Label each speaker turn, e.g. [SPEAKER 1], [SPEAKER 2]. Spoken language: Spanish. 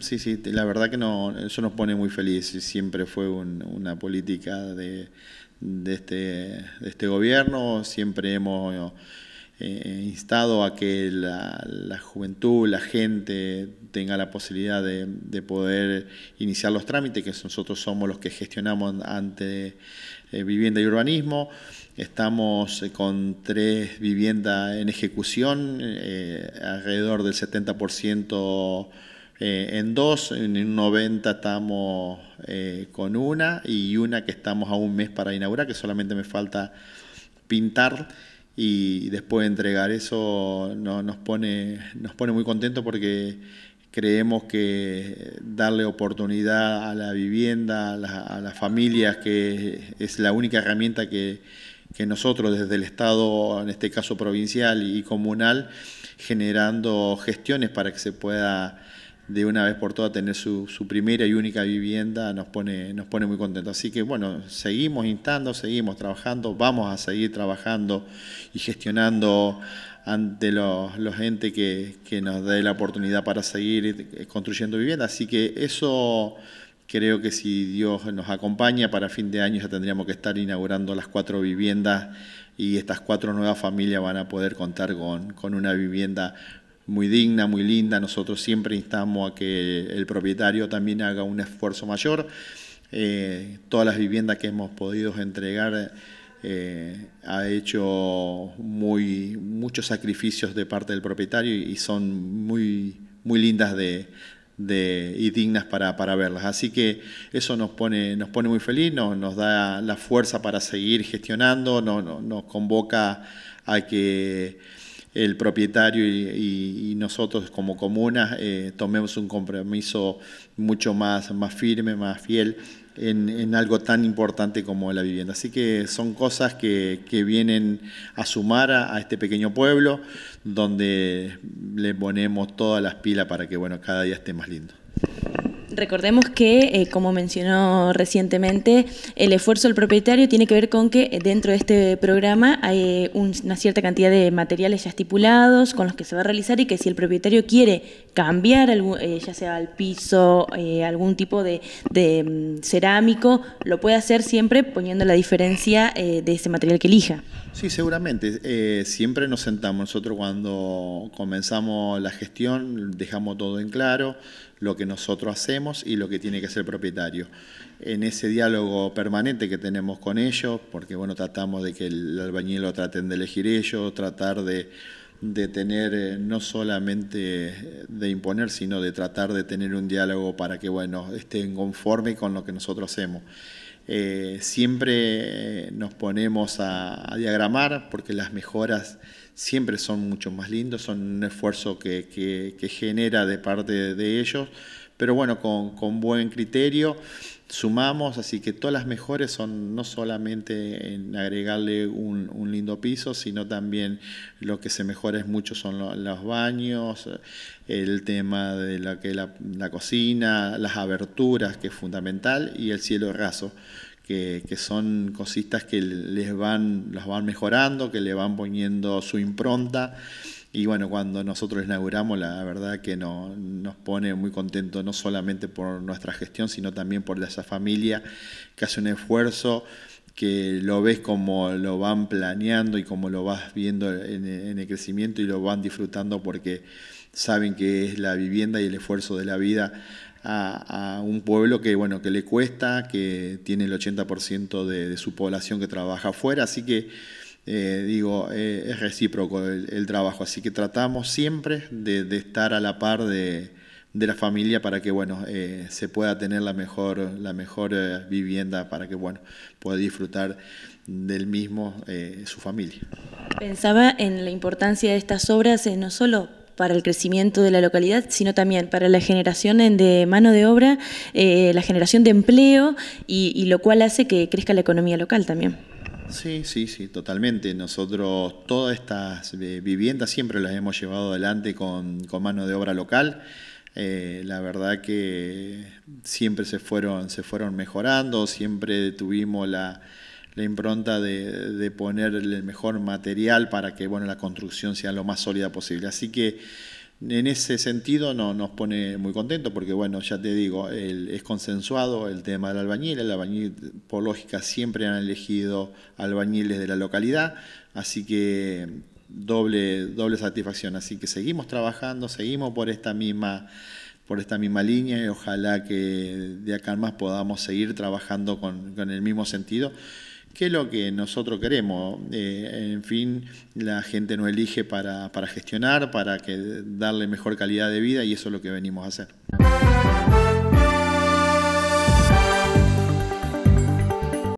[SPEAKER 1] Sí, sí, la verdad que no, eso nos pone muy felices, Siempre fue una política este, de, este, gobierno, siempre hemos eh, instado a que la, juventud, la gente tenga la posibilidad de, poder iniciar los trámites, que nosotros somos los que gestionamos ante eh, vivienda y urbanismo. Estamos eh, con tres viviendas en ejecución, alrededor del 70% eh, en dos, en 90 estamos eh, con una y una que estamos a un mes para inaugurar, que solamente me falta pintar y después entregar eso nos, pone, nos pone muy contentos porque creemos que darle oportunidad a la vivienda, a, las familias, que es la única herramienta que nosotros desde el Estado, en este caso provincial y comunal, generando gestiones para que se pueda de una vez por todas tener su, primera y única vivienda nos pone, nos pone muy contentos. Así que bueno, seguimos instando, seguimos trabajando, vamos a seguir trabajando y gestionando ante los, los entes que, nos dé la oportunidad para seguir eh, construyendo vivienda. Así que eso creo que si Dios nos acompaña, para fin de año ya tendríamos que estar inaugurando las cuatro viviendas y estas cuatro nuevas familias van a poder contar con, con una vivienda muy digna, muy linda. Nosotros siempre instamos a que el propietario también haga un esfuerzo mayor. Eh, todas las viviendas que hemos podido entregar eh, ha hecho muy, muchos sacrificios de parte del propietario y son muy, muy lindas de, y dignas para, verlas. Así que eso nos pone, nos pone muy feliz, nos, nos da la fuerza para seguir gestionando, nos convoca a que el propietario y, nosotros como comunas eh, tomemos un compromiso mucho más, más firme, más fiel en, algo tan importante como la vivienda. Así que son cosas que, vienen a sumar a, a, este pequeño pueblo donde le ponemos todas las pilas para que bueno, cada día esté más lindo.
[SPEAKER 2] Recordemos que, eh, como mencionó recientemente, el esfuerzo del propietario tiene que ver con que dentro de este programa hay eh, una cierta cantidad de materiales ya estipulados con los que se va a realizar y que si el propietario quiere cambiar, eh, ya sea al piso, algún tipo de, mm, cerámico, lo puede hacer siempre poniendo la diferencia de ese material que elija.
[SPEAKER 1] Sí, seguramente. siempre nos sentamos. Nosotros cuando comenzamos la gestión dejamos todo en claro lo que nosotros hacemos y lo que tiene que hacer el propietario. En ese diálogo permanente que tenemos con ellos, porque bueno, tratamos de que el albañil lo traten de elegir ellos, tratar de, tener eh, no solamente de imponer, sino de tratar de tener un diálogo para que bueno, estén conforme con lo que nosotros hacemos. Eh, siempre nos ponemos a, diagramar porque las mejoras siempre son mucho más lindos, son un esfuerzo que genera de parte de ellos, pero bueno, con, buen criterio sumamos, así que todas las mejores son no solamente en agregarle un, lindo piso, sino también lo que se mejora es mucho son los, baños, el tema de la, que la, la cocina, las aberturas, que es fundamental, y el cielo raso que, son cositas que les van, las van mejorando, que le van poniendo su impronta. Y bueno, cuando nosotros inauguramos, la verdad que nos pone muy contento no solamente por nuestra gestión, sino también por esa familia que hace un esfuerzo que lo ves como lo van planeando y como lo vas viendo en el crecimiento y lo van disfrutando porque saben que es la vivienda y el esfuerzo de la vida a, un pueblo que, bueno, que le cuesta, que tiene el 80% de, de, su población que trabaja afuera, así que eh, digo, eh, es recíproco el, trabajo, así que tratamos siempre de, estar a la par de, de, la familia para que, bueno, eh, se pueda tener la mejor, la mejor vivienda para que, bueno, pueda disfrutar del mismo su familia.
[SPEAKER 2] Pensaba en la importancia de estas obras, no solo para el crecimiento de la localidad, sino también para la generación de mano de obra, eh, la generación de empleo, y, lo cual hace que crezca la economía local también.
[SPEAKER 1] Sí, sí, sí, totalmente. Nosotros todas estas eh, viviendas siempre las hemos llevado adelante con, con mano de obra local. Eh, la verdad que siempre se fueron, se fueron mejorando, siempre tuvimos la, la impronta de, poner el mejor material para que bueno, la construcción sea lo más sólida posible. Así que en ese sentido no, nos pone muy contentos porque, bueno, ya te digo, es consensuado el tema del albañil. El albañil, por lógica, siempre han elegido albañiles de la localidad, así que doble, doble satisfacción. Así que seguimos trabajando, seguimos por esta misma por esta misma línea y ojalá que de acá en más podamos seguir trabajando con, con el mismo sentido Qué es lo que nosotros queremos. Eh, en fin, la gente nos elige para, para gestionar, para que darle mejor calidad de vida y eso es lo que venimos a hacer.